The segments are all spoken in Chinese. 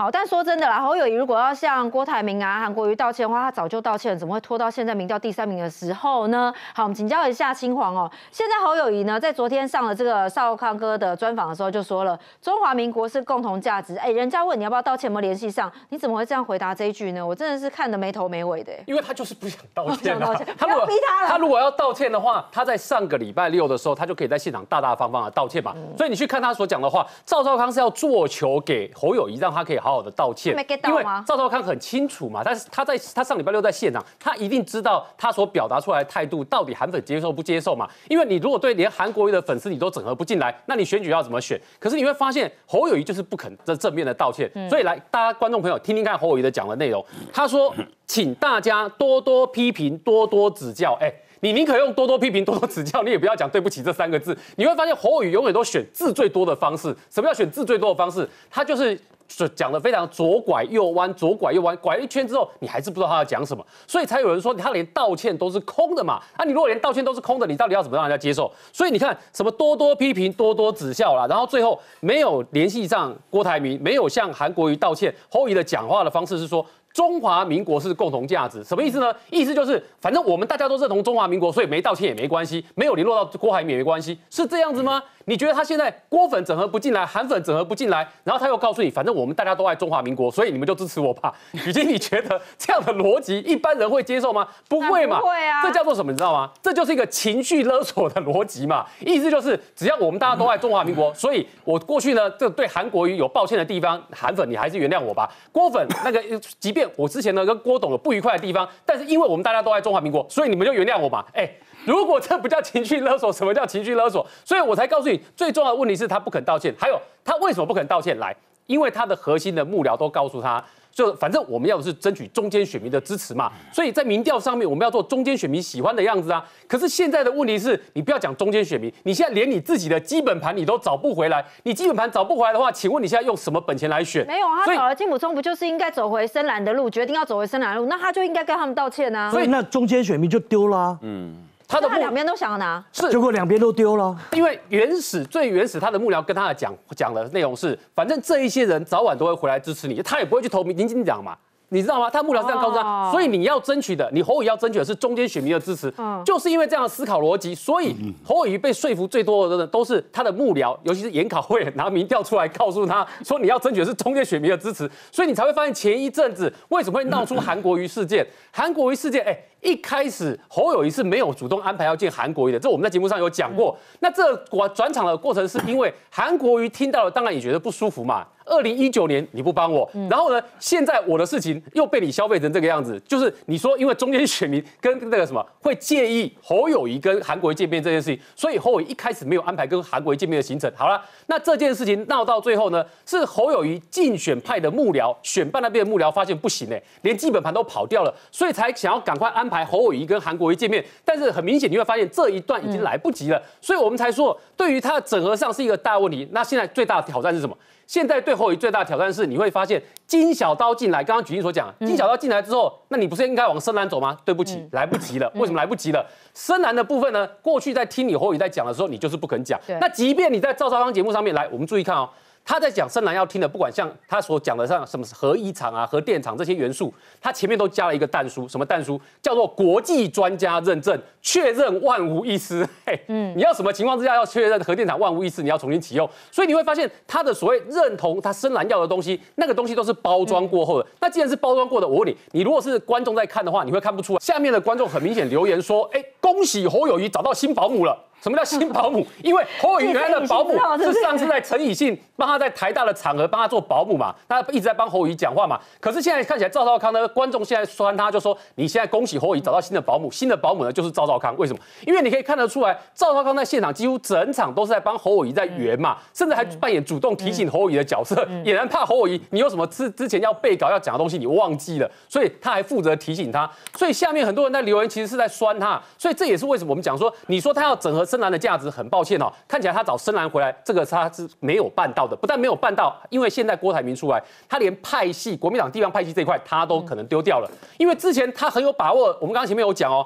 好，但说真的啦，侯友谊如果要向郭台铭啊、韩国瑜道歉的话，他早就道歉了，怎么会拖到现在名调第三名的时候呢？好，我们请教一下新黄哦。现在侯友谊呢，在昨天上了这个邵康哥的专访的时候，就说了“中华民国是共同价值”。哎，人家问你要不要道歉，没联系上，你怎么会这样回答这一句呢？我真的是看的没头没尾的。因为他就是不想道歉，他不逼他了。他如果要道歉的话，他在上个礼拜六的时候，他就可以在现场大大方方的道歉嘛。所以你去看他所讲的话，赵少康是要做球给侯友谊，让他可以好。好的道歉，因为赵少康很清楚嘛，但是他在他上礼拜六在现场，他一定知道他所表达出来的态度到底韩粉接受不接受嘛？因为你如果对连韩国瑜的粉丝你都整合不进来，那你选举要怎么选？可是你会发现侯友谊就是不肯这正面的道歉，所以来大家观众朋友听听看侯友谊的讲的内容，他说，请大家多多批评，多多指教。哎，你宁可用多多批评、多多指教，你也不要讲对不起这三个字。你会发现侯友谊永远都选字最多的方式。什么叫选字最多的方式？他就是。就讲得非常左拐右弯，左拐右弯，拐了一圈之后，你还是不知道他要讲什么，所以才有人说他连道歉都是空的嘛。那你如果连道歉都是空的，你到底要怎么让人家接受？所以你看什么多多批评，多多指教啦，然后最后没有联系上郭台铭，没有向韩国瑜道歉。侯瑜的讲话的方式是说中华民国是共同价值，什么意思呢？意思就是反正我们大家都是同中华民国，所以没道歉也没关系，没有联络到郭海也没关系，是这样子吗？你觉得他现在郭粉整合不进来，韩粉整合不进来，然后他又告诉你，反正我们大家都爱中华民国，所以你们就支持我吧。徐 经你觉得这样的逻辑一般人会接受吗？不会嘛？会啊！这叫做什么？你知道吗？这就是一个情绪勒索的逻辑嘛。意思就是，只要我们大家都爱中华民国，所以我过去呢，这对韩国瑜有抱歉的地方，韩粉你还是原谅我吧。郭粉那个，即便我之前呢跟郭董有不愉快的地方，但是因为我们大家都爱中华民国，所以你们就原谅我吧。哎。如果这不叫情绪勒索，什么叫情绪勒索？所以我才告诉你，最重要的问题是他不肯道歉。还有他为什么不肯道歉？来，因为他的核心的幕僚都告诉他，就反正我们要的是争取中间选民的支持嘛。所以在民调上面，我们要做中间选民喜欢的样子啊。可是现在的问题是你不要讲中间选民，你现在连你自己的基本盘你都找不回来，你基本盘找不回来的话，请问你现在用什么本钱来选？没有，他找了金姆松，不就是应该走回深蓝的路？决定要走回深蓝路，那他就应该跟他们道歉啊。所以那中间选民就丢了。嗯。他两边都想要拿，是结果两边都丢了。因为原始最原始，他的幕僚跟他的讲讲的内容是，反正这一些人早晚都会回来支持你，他也不会去投林金奖嘛。你知道吗？他幕僚是这样告诉他，所以你要争取的，你侯友要争取的是中间选民的支持，就是因为这样的思考逻辑，所以侯友被说服最多的都是他的幕僚，尤其是研考会拿民调出来告诉他说你要争取的是中间选民的支持，所以你才会发现前一阵子为什么会闹出韩国瑜事件。韩国瑜事件，哎，一开始侯友谊是没有主动安排要见韩国瑜的，这我们在节目上有讲过。那这转场的过程是因为韩国瑜听到了，当然也觉得不舒服嘛。二零一九年你不帮我，然后呢？现在我的事情又被你消费成这个样子，就是你说，因为中间选民跟那个什么会介意侯友谊跟韩国瑜见面这件事情，所以侯友谊一开始没有安排跟韩国瑜见面的行程。好了，那这件事情闹到最后呢，是侯友谊竞选派的幕僚、选办那边的幕僚发现不行哎，连基本盘都跑掉了，所以才想要赶快安排侯友谊跟韩国瑜见面。但是很明显你会发现这一段已经来不及了，所以我们才说，对于他的整合上是一个大问题。那现在最大的挑战是什么？现在对侯宇最大的挑战是，你会发现金小刀进来。刚刚举例所讲，金小刀进来之后，那你不是应该往深蓝走吗？对不起，来不及了。为什么来不及了？深蓝的部分呢？过去在听你侯宇在讲的时候，你就是不肯讲。那即便你在赵少康节目上面来，我们注意看哦。他在讲深蓝要听的，不管像他所讲的像什么核一厂啊、核电厂这些元素，他前面都加了一个弹书，什么弹书叫做国际专家认证确认万无一失。嘿，嗯，你要什么情况之下要确认核电厂万无一失？你要重新启用，所以你会发现他的所谓认同，他深蓝要的东西，那个东西都是包装过后的。那既然是包装过的，我问你，你如果是观众在看的话，你会看不出来。下面的观众很明显留言说：“哎，恭喜侯友谊找到新保姆了。”什么叫新保姆？因为侯伟原来的保姆是上次在陈以信帮他在台大的场合帮他做保姆嘛，他一直在帮侯宇讲话嘛。可是现在看起来，赵少康呢？观众现在酸他就说：“你现在恭喜侯宇找到新的保姆，新的保姆呢就是赵少康。为什么？因为你可以看得出来，赵少康在现场几乎整场都是在帮侯宇在圆嘛，甚至还扮演主动提醒侯宇的角色，俨然怕侯宇你有什么之之前要背稿要讲的东西你忘记了，所以他还负责提醒他。所以下面很多人在留言，其实是在酸他。所以这也是为什么我们讲说，你说他要整合。”深蓝的价值，很抱歉哦，看起来他找深蓝回来，这个他是没有办到的。不但没有办到，因为现在郭台铭出来，他连派系国民党地方派系这一块，他都可能丢掉了。因为之前他很有把握，我们刚刚前面有讲哦。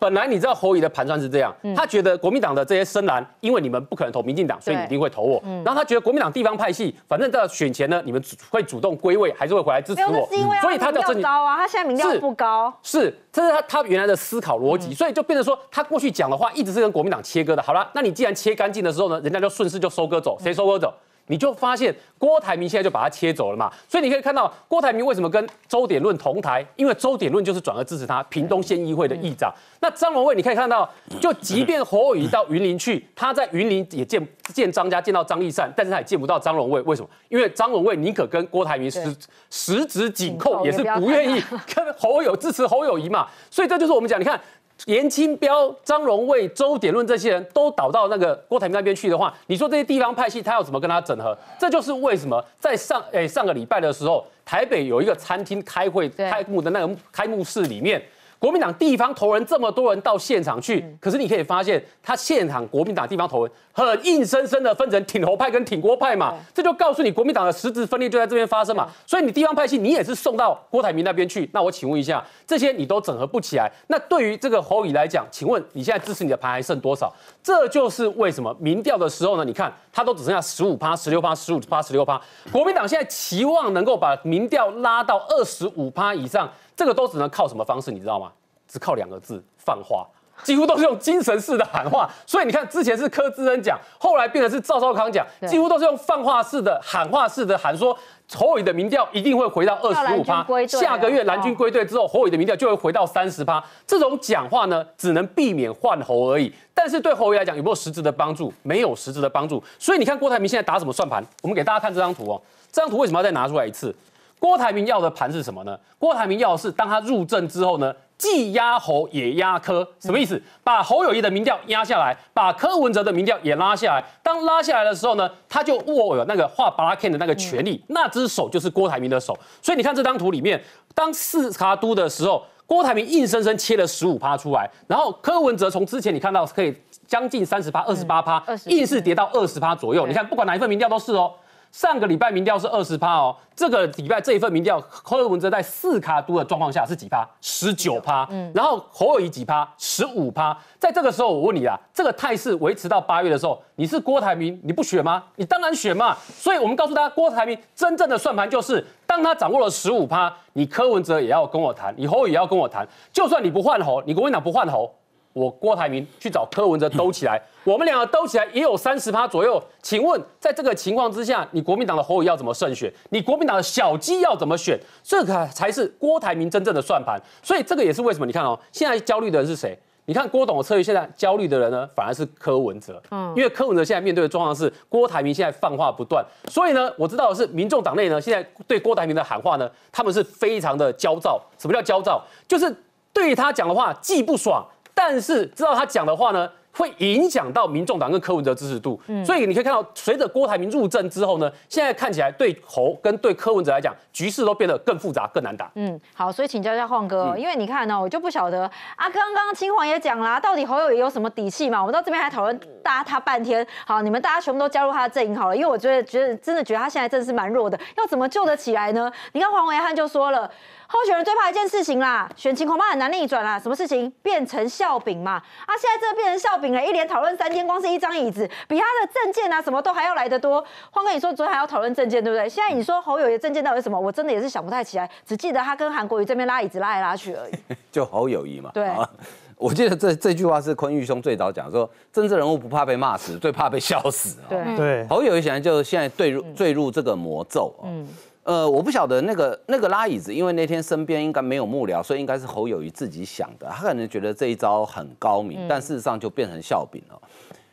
本来你知道侯乙的盘算是这样，他觉得国民党的这些深蓝，因为你们不可能投民进党，所以你一定会投我。然后他觉得国民党地方派系，反正到选前呢，你们会主动归位，还是会回来支持我。所以他叫这高啊，他现在民调不高，是这是他他原来的思考逻辑，所以就变成说他过去讲的话一直是跟国民党切割的。好了，那你既然切干净的时候呢，人家就顺势就收割走，谁收割走？你就发现郭台铭现在就把他切走了嘛，所以你可以看到郭台铭为什么跟周点论同台，因为周点论就是转而支持他屏东县议会的议长。那张荣惠你可以看到，就即便侯友谊到云林去，他在云林也见见张家见到张义善，但是他也见不到张荣惠，为什么？因为张荣惠宁可跟郭台铭十十指紧扣，也是不愿意跟侯友支持侯友谊嘛。所以这就是我们讲，你看。严清彪、张荣卫、周典论这些人都倒到那个郭台铭那边去的话，你说这些地方派系他要怎么跟他整合？这就是为什么在上诶上个礼拜的时候，台北有一个餐厅开会开幕的那个开幕式里面。国民党地方投人这么多人到现场去，可是你可以发现，他现场国民党地方投人很硬生生的分成挺侯派跟挺郭派嘛，这就告诉你国民党的实质分裂就在这边发生嘛。所以你地方派系你也是送到郭台铭那边去。那我请问一下，这些你都整合不起来，那对于这个侯乙来讲，请问你现在支持你的牌还剩多少？这就是为什么民调的时候呢，你看他都只剩下十五趴、十六趴、十五趴、十六趴。国民党现在期望能够把民调拉到二十五趴以上。这个都只能靠什么方式？你知道吗？只靠两个字：放话。几乎都是用精神式的喊话。所以你看，之前是柯志恩讲，后来变成是赵少康讲，几乎都是用放话式的喊话式的喊说，侯伟的民调一定会回到二十五趴。下个月蓝军归队之后，侯伟的民调就会回到三十趴。这种讲话呢，只能避免换候而已。但是对侯伟来讲，有没有实质的帮助？没有实质的帮助。所以你看郭台铭现在打什么算盘？我们给大家看这张图哦。这张图为什么要再拿出来一次？郭台铭要的盘是什么呢？郭台铭要的是，当他入阵之后呢，既压侯也压柯，什么意思？把侯友谊的民调压下来，把柯文哲的民调也拉下来。当拉下来的时候呢，他就握有那个画 b l a c k n 的那个权力，那只手就是郭台铭的手。所以你看这张图里面，当四查都的时候，郭台铭硬生生切了十五趴出来，然后柯文哲从之前你看到可以将近三十趴、二十八趴，硬是跌到二十趴左右。你看，不管哪一份民调都是哦。上个礼拜民调是二十趴哦，这个礼拜这一份民调，柯文哲在四卡都的状况下是几趴？十九趴。嗯，然后侯友宜几趴？十五趴。在这个时候，我问你啊，这个态势维持到八月的时候，你是郭台铭，你不选吗？你当然选嘛。所以我们告诉大家，郭台铭真正的算盘就是，当他掌握了十五趴，你柯文哲也要跟我谈，你侯友要跟我谈，就算你不换侯，你国民党不换侯。我郭台铭去找柯文哲兜起来，我们两个兜起来也有三十趴左右。请问，在这个情况之下，你国民党的候补要怎么胜选？你国民党的小鸡要怎么选？这个才是郭台铭真正的算盘。所以这个也是为什么你看哦，现在焦虑的人是谁？你看郭董的策略，现在焦虑的人呢，反而是柯文哲。嗯，因为柯文哲现在面对的状况是郭台铭现在放话不断，所以呢，我知道的是，民众党内呢，现在对郭台铭的喊话呢，他们是非常的焦躁。什么叫焦躁？就是对他讲的话既不爽。但是知道他讲的话呢，会影响到民众党跟柯文哲支持度，所以你可以看到，随着郭台铭入政之后呢，现在看起来对侯跟对柯文哲来讲，局势都变得更复杂、更难打。嗯，好，所以请教一下晃哥，因为你看呢，我就不晓得啊，刚刚青黄也讲啦，到底侯友谊有什么底气嘛？我们到这边还讨论搭他半天，好，你们大家全部都加入他的阵营好了，因为我觉得，觉得真的觉得他现在真的是蛮弱的，要怎么救得起来呢？你看黄维汉就说了。候选人最怕一件事情啦，选情恐怕很难逆转啦。什么事情变成笑柄嘛？啊，现在这变成笑柄了，一连讨论三天，光是一张椅子比他的证件啊，什么都还要来得多。欢哥，你说昨天还要讨论证件，对不对？现在你说侯友谊证件到底什么？我真的也是想不太起来，只记得他跟韩国瑜这边拉椅子拉来拉去而已。就侯友谊嘛。对。我记得这这句话是坤裕兄最早讲说，政治人物不怕被骂死，最怕被笑死。对对。侯友谊显然就现在坠入坠入这个魔咒嗯。呃，我不晓得那个那个拉椅子，因为那天身边应该没有幕僚，所以应该是侯友谊自己想的。他可能觉得这一招很高明，但事实上就变成笑柄了。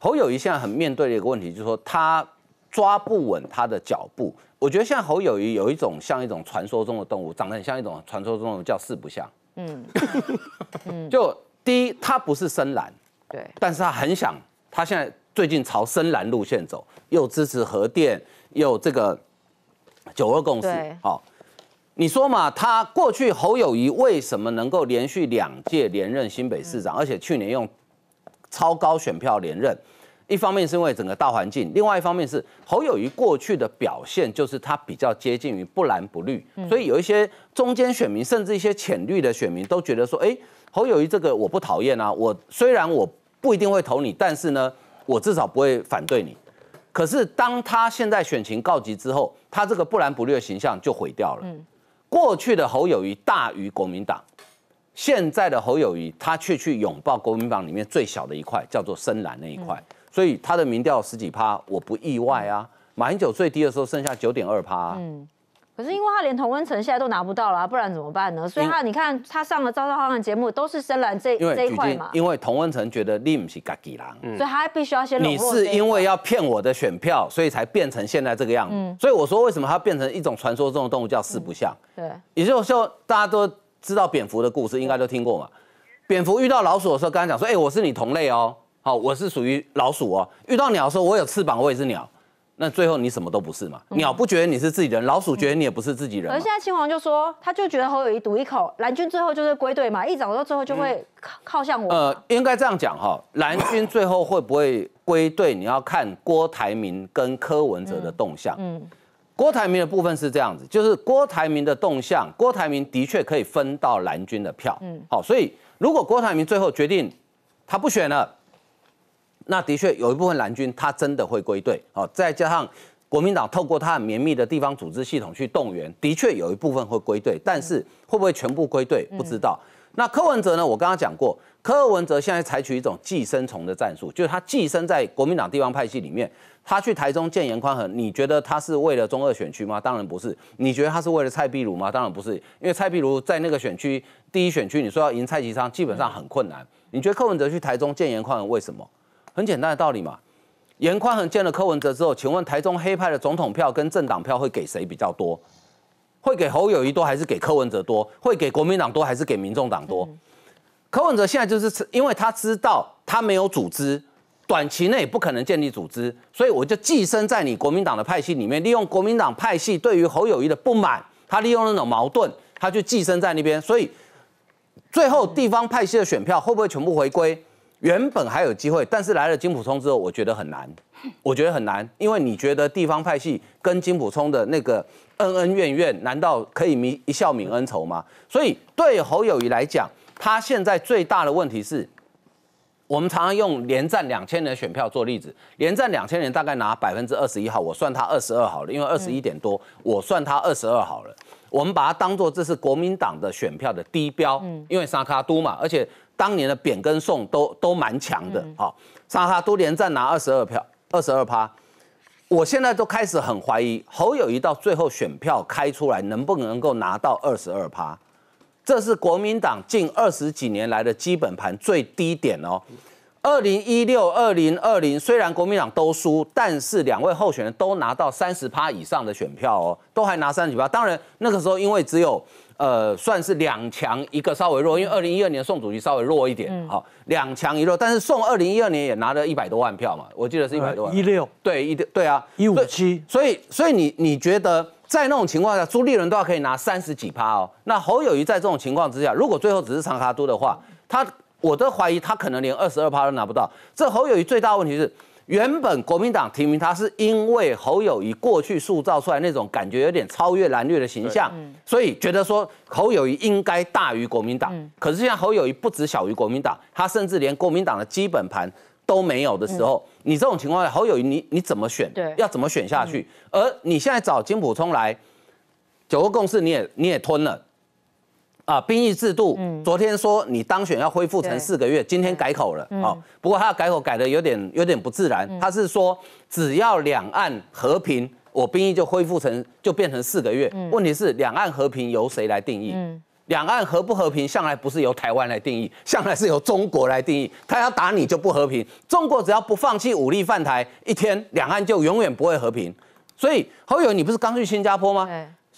侯友谊现在很面对的一个问题，就是说他抓不稳他的脚步。我觉得现在侯友谊有一种像一种传说中的动物，长得很像一种传说中的叫四不像。嗯，就第一，他不是深蓝，对，但是他很想，他现在最近朝深蓝路线走，又支持核电，又这个。九二共识，好，你说嘛？他过去侯友谊为什么能够连续两届连任新北市长，而且去年用超高选票连任？一方面是因为整个大环境，另外一方面是侯友谊过去的表现，就是他比较接近于不蓝不绿，所以有一些中间选民，甚至一些浅绿的选民都觉得说：“哎，侯友谊这个我不讨厌啊，我虽然我不一定会投你，但是呢，我至少不会反对你。”可是，当他现在选情告急之后，他这个不蓝不绿的形象就毁掉了。嗯，过去的侯友谊大于国民党，现在的侯友谊他却去拥抱国民党里面最小的一块，叫做深蓝那一块。所以他的民调十几趴，我不意外啊。马英九最低的时候剩下九点二趴。嗯。可是因为他连童文晨现在都拿不到了，不然怎么办呢？所以他，你看他上了招招花》的节目都是深蓝这这一块嘛。因为童文晨觉得你不是自己人，所以他必须要先。你是因为要骗我的选票，所以才变成现在这个样子。所以我说，为什么他变成一种传说中的动物叫四不像？对，也就是大家都知道蝙蝠的故事，应该都听过嘛。蝙蝠遇到老鼠的时候，刚才讲说，哎，我是你同类哦，好，我是属于老鼠哦。遇到鸟的时候，我有翅膀，我也是鸟。那最后你什么都不是嘛？鸟不觉得你是自己人，老鼠觉得你也不是自己人。而现在青黄就说，他就觉得侯友谊赌一口，蓝军最后就是归队嘛，一早到最后就会靠向我。呃，应该这样讲哈，蓝军最后会不会归队，你要看郭台铭跟柯文哲的动向。嗯，郭台铭的部分是这样子，就是郭台铭的动向，郭台铭的确可以分到蓝军的票。嗯，好，所以如果郭台铭最后决定他不选了。那的确有一部分蓝军他真的会归队啊，再加上国民党透过他很绵密的地方组织系统去动员，的确有一部分会归队，但是会不会全部归队不知道。那柯文哲呢？我刚刚讲过，柯文哲现在采取一种寄生虫的战术，就是他寄生在国民党地方派系里面。他去台中建言宽衡，你觉得他是为了中二选区吗？当然不是。你觉得他是为了蔡壁如吗？当然不是，因为蔡壁如在那个选区第一选区，你说要赢蔡其昌基本上很困难。你觉得柯文哲去台中建言宽衡为什么？很简单的道理嘛，严宽恒见了柯文哲之后，请问台中黑派的总统票跟政党票会给谁比较多？会给侯友谊多还是给柯文哲多？会给国民党多还是给民众党多？柯文哲现在就是因为他知道他没有组织，短期内不可能建立组织，所以我就寄生在你国民党的派系里面，利用国民党派系对于侯友谊的不满，他利用那种矛盾，他去寄生在那边，所以最后地方派系的选票会不会全部回归？原本还有机会，但是来了金普聪之后，我觉得很难。我觉得很难，因为你觉得地方派系跟金普聪的那个恩恩怨怨，难道可以弥一笑泯恩仇吗？所以对侯友谊来讲，他现在最大的问题是，我们常常用连战两千人选票做例子，连战两千人大概拿百分之二十一，好，我算他二十二好了，因为二十一点多，我算他二十二好了。我们把它当做这是国民党的选票的低标，因为沙卡都嘛，而且。当年的扁跟宋都都蛮强的啊，沙哈都连战拿二十二票，二十二趴。我现在都开始很怀疑侯友谊到最后选票开出来能不能够拿到二十二趴，这是国民党近二十几年来的基本盘最低点哦。二零一六、二零二零虽然国民党都输，但是两位候选人都拿到三十趴以上的选票哦，都还拿三十几趴。当然那个时候因为只有。呃，算是两强一个稍微弱，因为二零一二年宋主席稍微弱一点，好，两强一弱。但是宋二零一二年也拿了一百多万票嘛，我记得是一百多万。一六对一六对啊，一五七。所以所以你你觉得在那种情况下，朱立伦都要可以拿三十几趴哦。那侯友谊在这种情况之下，如果最后只是长卡都的话，他我都怀疑他可能连二十二趴都拿不到。这侯友谊最大问题是。原本国民党提名他，是因为侯友谊过去塑造出来那种感觉有点超越蓝绿的形象，所以觉得说侯友谊应该大于国民党。可是现在侯友谊不止小于国民党，他甚至连国民党的基本盘都没有的时候，你这种情况下，侯友谊你你怎么选？要怎么选下去？而你现在找金普充来九个共识，你也你也吞了。啊，兵役制度，昨天说你当选要恢复成四个月，今天改口了。哦。不过他改口改的有点有点不自然。他是说只要两岸和平，我兵役就恢复成就变成四个月。问题是两岸和平由谁来定义？两岸和不和平向来不是由台湾来定义，向来是由中国来定义。他要打你就不和平。中国只要不放弃武力犯台，一天两岸就永远不会和平。所以侯友，你不是刚去新加坡吗？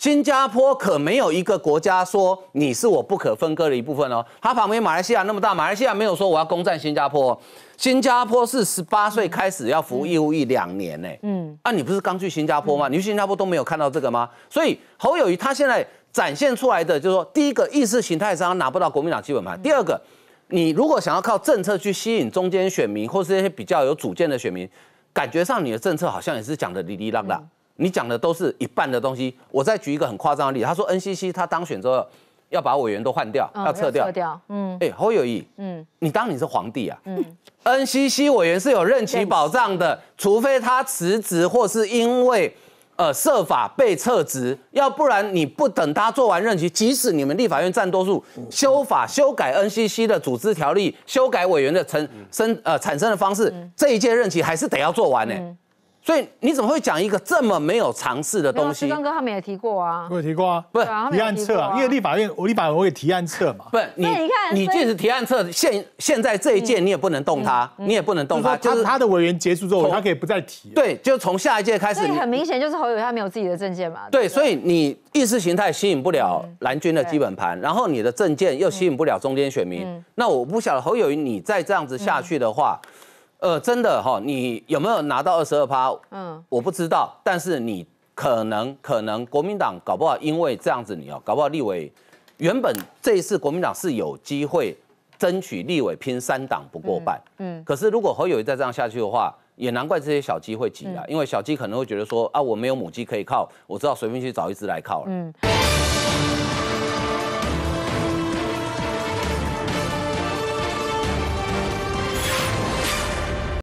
新加坡可没有一个国家说你是我不可分割的一部分哦。它旁边马来西亚那么大，马来西亚没有说我要攻占新加坡。新加坡是十八岁开始要服义务役两年呢。嗯，啊，你不是刚去新加坡吗？你去新加坡都没有看到这个吗？所以侯友谊他现在展现出来的就是说，第一个意识形态上拿不到国民党基本盘，第二个，你如果想要靠政策去吸引中间选民或是那些比较有主见的选民，感觉上你的政策好像也是讲的哩哩啦。宕。你讲的都是一半的东西。我再举一个很夸张的例子，他说 NCC 他当选之后要把委员都换掉，要撤掉。嗯，哎，好有意嗯，你当你是皇帝啊？嗯，NCC 委员是有任期保障的，除非他辞职或是因为呃设法被撤职，要不然你不等他做完任期，即使你们立法院占多数，修法修改 NCC 的组织条例，修改委员的成生呃产生的方式，这一届任期还是得要做完呢。所以你怎么会讲一个这么没有尝试的东西？刚刚他们也提过啊，我也提过啊，不是提案册啊，因为立法院我立法院可提案册嘛。不是你，你看你即使提案册现现在这一届你也不能动他，你也不能动他，就是他的委员结束之后，他可以不再提。对，就从下一届开始。很明显，就是侯友宜他没有自己的证件嘛。对，所以你意识形态吸引不了蓝军的基本盘，然后你的证件又吸引不了中间选民。那我不晓得侯友宜，你再这样子下去的话。呃，真的哈，你有没有拿到二十二趴？嗯，我不知道，但是你可能可能国民党搞不好，因为这样子你哦，搞不好立委原本这一次国民党是有机会争取立委拼三党不过半。嗯，可是如果侯友宜再这样下去的话，也难怪这些小鸡会急了，因为小鸡可能会觉得说啊，我没有母鸡可以靠，我只好随便去找一只来靠了。嗯。